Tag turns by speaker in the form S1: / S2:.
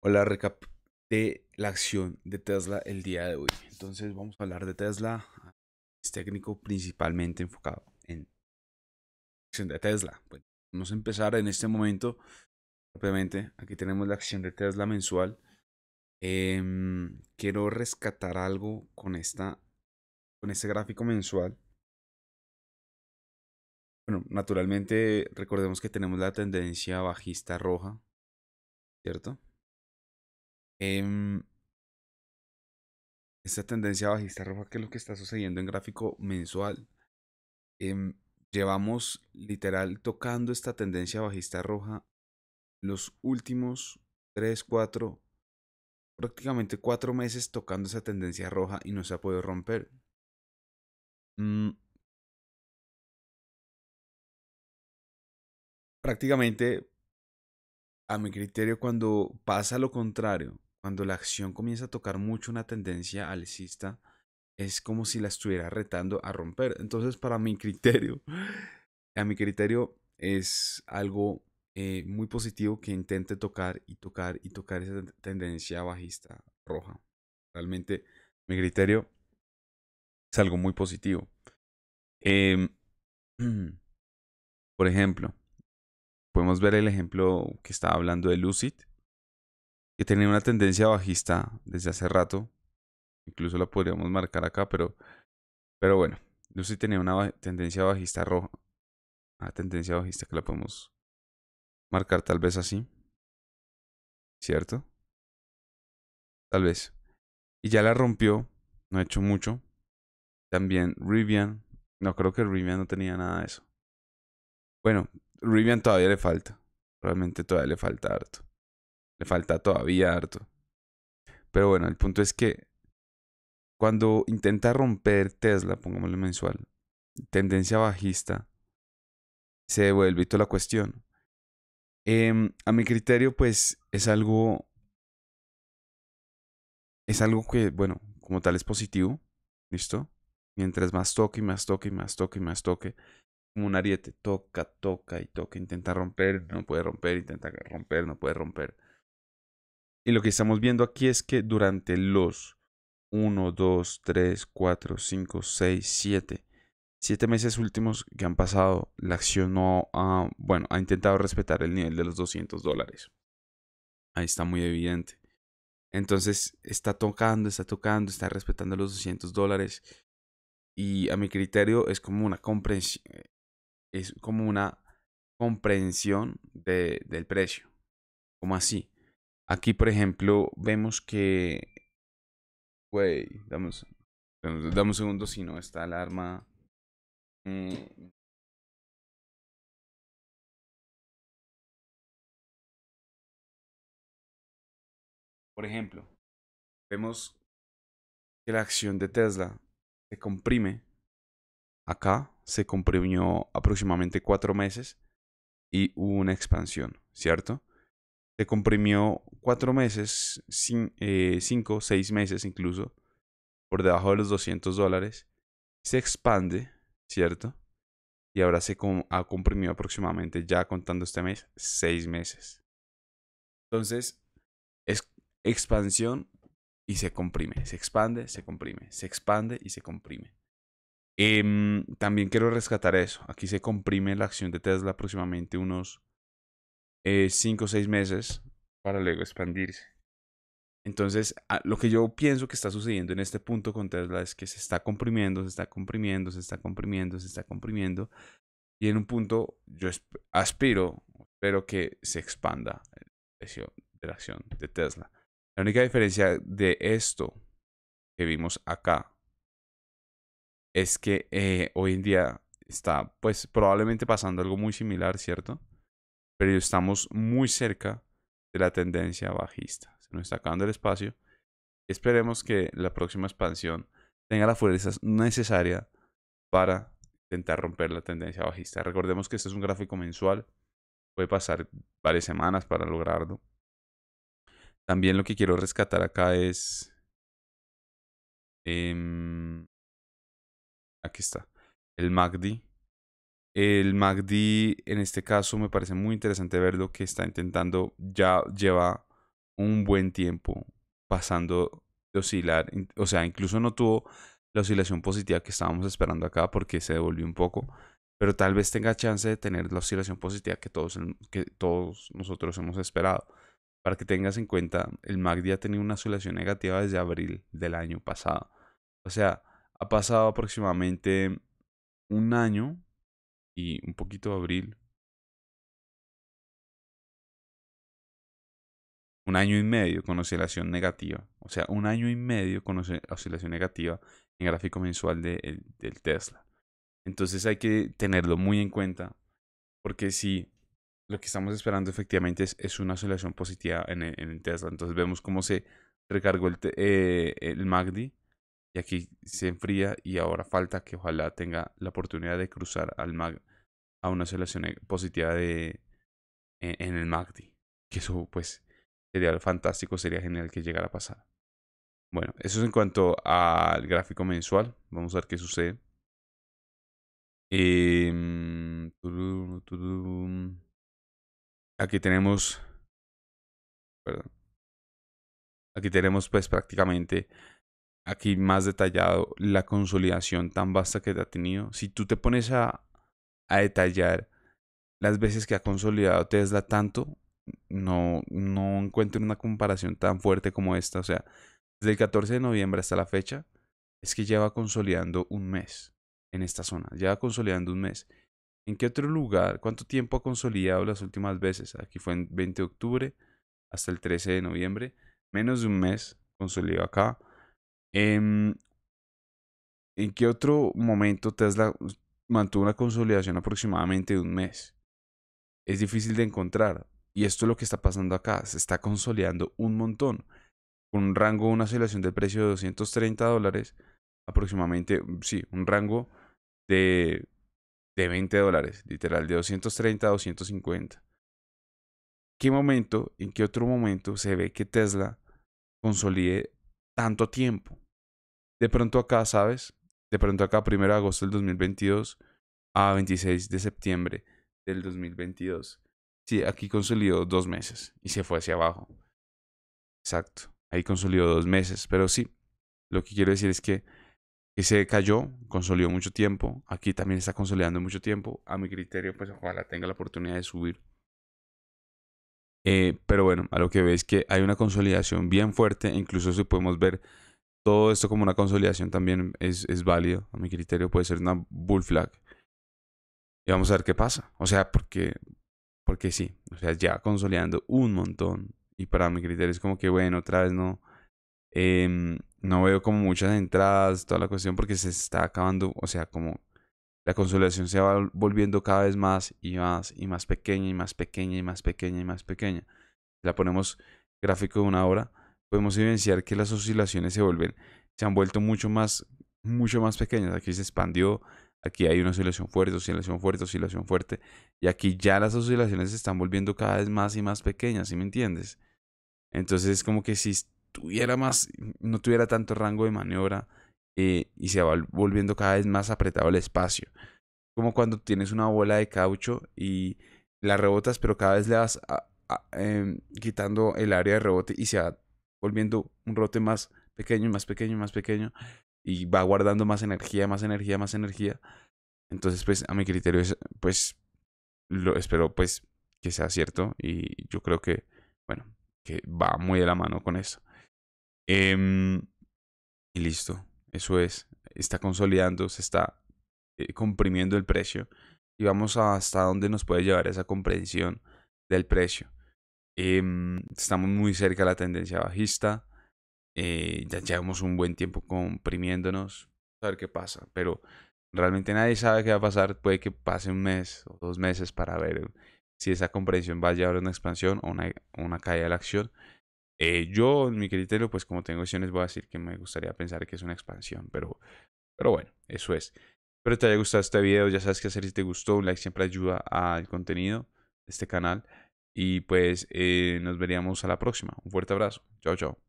S1: Hola, la recap de la acción de Tesla el día de hoy. Entonces vamos a hablar de Tesla, ah, es técnico principalmente enfocado en la acción de Tesla. Bueno, vamos a empezar en este momento rápidamente. Aquí tenemos la acción de Tesla mensual. Em, quiero rescatar algo con esta con este gráfico mensual. Bueno, naturalmente recordemos que tenemos la tendencia bajista roja, ¿cierto? Em, esta tendencia bajista roja, que es lo que está sucediendo en gráfico mensual. Em, llevamos literal tocando esta tendencia bajista roja los últimos 3, 4, prácticamente 4 meses tocando esa tendencia roja y no se ha podido romper. Mm. Prácticamente, a mi criterio, cuando pasa lo contrario, cuando la acción comienza a tocar mucho una tendencia alcista, es como si la estuviera retando a romper. Entonces, para mi criterio, a mi criterio es algo eh, muy positivo que intente tocar y tocar y tocar esa tendencia bajista roja. Realmente, mi criterio es algo muy positivo. Em, por ejemplo, podemos ver el ejemplo que estaba hablando de Lucid, que tenía una tendencia bajista desde hace rato. Incluso la podríamos marcar acá, pero, pero bueno, sí tenía una tendencia bajista roja. Una tendencia bajista que la podemos marcar tal vez así. ¿Cierto? Tal vez. Y ya la rompió, no ha hecho mucho. También Rivian. No creo que Rivian no tenía nada de eso. Bueno, Rivian todavía le falta. Realmente todavía le falta harto. Le falta todavía harto. Pero bueno, el punto es que cuando intenta romper Tesla, pongámosle mensual, tendencia bajista, se devuelve toda la cuestión. Em, a mi criterio, pues es algo. Es algo que, bueno, como tal es positivo. ¿Listo? Mientras más toque y más toque y más toque y más toque. Como un ariete, toca, toca y toca. Intenta romper, no puede romper, intenta romper, no puede romper. Y lo que estamos viendo aquí es que durante los 1, 2, 3, 4, 5, 6, 7, 7 meses últimos que han pasado, la acción no ha, bueno, ha intentado respetar el nivel de los 200 dólares. Ahí está muy evidente. Entonces está tocando, está tocando, está respetando los 200 dólares. Y a mi criterio es como una comprensión, eh, es como una comprensión de, del precio. Como así. Aquí, por ejemplo, vemos que... Güey, damos, damos un segundo si no está alarma. Mm. por ejemplo, vemos que la acción de Tesla se comprime. Acá se comprimió aproximadamente cuatro meses y hubo una expansión, ¿cierto? se comprimió cuatro meses, eh, cinco, seis meses incluso, por debajo de los 200 dólares. Se expande, ¿cierto? Y ahora se ha comprimido aproximadamente, ya contando este mes, seis meses. Entonces, es expansión y se comprime, se expande, se comprime, se expande y se comprime. Em, también quiero rescatar eso. Aquí se comprime la acción de Tesla aproximadamente unos eh, cinco o seis meses para luego expandirse. Entonces, lo que yo pienso que está sucediendo en este punto con Tesla es que se está comprimiendo, se está comprimiendo, se está comprimiendo, se está comprimiendo. Y en un punto yo aspiro, espero que se expanda el precio de la acción de Tesla. La única diferencia de esto que vimos acá es que eh, hoy en día está pues probablemente pasando algo muy similar, ¿cierto? pero estamos muy cerca de la tendencia bajista. Se nos está acabando el espacio. Esperemos que la próxima expansión tenga la fuerza necesaria para intentar romper la tendencia bajista. Recordemos que este es un gráfico mensual. Puede pasar varias semanas para lograrlo. También lo que quiero rescatar acá es... Em, aquí está. El MACD el MACD en este caso me parece muy interesante ver lo que está intentando. Ya lleva un buen tiempo pasando de oscilar. O sea, incluso no tuvo la oscilación positiva que estábamos esperando acá porque se devolvió un poco. Pero tal vez tenga chance de tener la oscilación positiva que todos, que todos nosotros hemos esperado. Para que tengas en cuenta, el MACD ha tenido una oscilación negativa desde abril del año pasado. O sea, ha pasado aproximadamente un año y un poquito abril. Un año y medio con oscilación negativa. O sea, un año y medio con oscilación negativa en gráfico mensual del Tesla. Entonces hay que tenerlo muy en cuenta. Porque si lo que estamos esperando efectivamente es, una oscilación positiva en el, Tesla. Entonces vemos cómo se recargó el, eh, Magdi. el y aquí se enfría y ahora falta que ojalá tenga la oportunidad de cruzar al, Magdi una selección eh, positiva de, e, en, el MACD. Que eso pues sería fantástico, sería genial que llegara a pasar. Bueno, eso es en cuanto al gráfico mensual. Vamos a ver qué sucede. Em, aquí tenemos... Aquí tenemos pues prácticamente aquí más detallado la consolidación tan vasta que te ha tenido. Si tú te pones a, a detallar las veces que ha consolidado Tesla tanto, no, no encuentro una comparación tan fuerte como esta. O sea, desde el 14 de noviembre hasta la fecha, es que lleva consolidando un mes en esta zona. Lleva consolidando un mes. ¿En qué otro lugar? ¿Cuánto tiempo ha consolidado las últimas veces? Aquí fue en 20 de octubre hasta el 13 de noviembre. Menos de un mes consolidó acá. ¿En, em, ¿En qué otro momento Tesla mantuvo una consolidación aproximadamente de un mes. Es difícil de encontrar, y esto es lo que está pasando acá, se está consolidando un montón, con un rango, una aceleración de precio de 230 dólares, aproximadamente, mm, sí, un rango de, de 20 dólares, literal, de 230 a 250. ¿Qué momento, en qué otro momento se ve que Tesla consolide tanto tiempo? De pronto acá, ¿sabes? de pronto acá, 1 de agosto del 2022 a 26 de septiembre del 2022. Sí, aquí consolidó dos meses y se fue hacia abajo. Exacto, ahí consolidó dos meses, pero sí, lo que quiero decir es que, se cayó, consolidó mucho tiempo, aquí también está consolidando mucho tiempo, a mi criterio pues ojalá tenga la oportunidad de subir. Eh, pero bueno, a lo que veis es que hay una consolidación bien fuerte, incluso si podemos ver todo esto como una consolidación también es, es válido, a mi criterio puede ser una bull flag. Y vamos a ver qué pasa. O sea, porque, porque sí, o sea, ya consolidando un montón. Y para mi criterio es como que, bueno, otra vez no. Em, no veo como muchas entradas, toda la cuestión, porque se está acabando, o sea, como la consolidación se va volviendo cada vez más y más y más pequeña y más pequeña y más pequeña y más pequeña. La ponemos gráfico de una hora, podemos evidenciar que las oscilaciones se vuelven, se han vuelto mucho más, mucho más pequeñas. Aquí se expandió, aquí hay una oscilación fuerte, oscilación fuerte, oscilación fuerte. Y aquí ya las oscilaciones se están volviendo cada vez más y más pequeñas, ¿sí me entiendes? Entonces es como que si tuviera más, no tuviera tanto rango de maniobra eh, y se va volviendo cada vez más apretado el espacio. Como cuando tienes una bola de caucho y la rebotas, pero cada vez le vas em, quitando el área de rebote y se va volviendo un rote más pequeño, y más pequeño, y más pequeño, y va guardando más energía, más energía, más energía. Entonces, pues, a mi criterio, pues, lo espero, pues, que sea cierto, y yo creo que, bueno, que va muy de la mano con eso. Em, y listo, eso es, está consolidando, se está eh, comprimiendo el precio, y vamos hasta dónde nos puede llevar esa comprensión del precio. Em, estamos muy cerca de la tendencia bajista. Eh, ya llevamos un buen tiempo comprimiéndonos. A ver qué pasa. Pero realmente nadie sabe qué va a pasar. Puede que pase un mes o dos meses para ver si esa comprensión va a llevar a una expansión o una, una caída de la acción. Eh, yo, en mi criterio, pues como tengo opciones, voy a decir que me gustaría pensar que es una expansión. Pero, pero bueno, eso es. Espero te haya gustado este video. Ya sabes qué hacer si te gustó. Un like siempre ayuda al contenido de este canal. Y pues eh, nos veríamos a la próxima. Un fuerte abrazo. Chao, chao.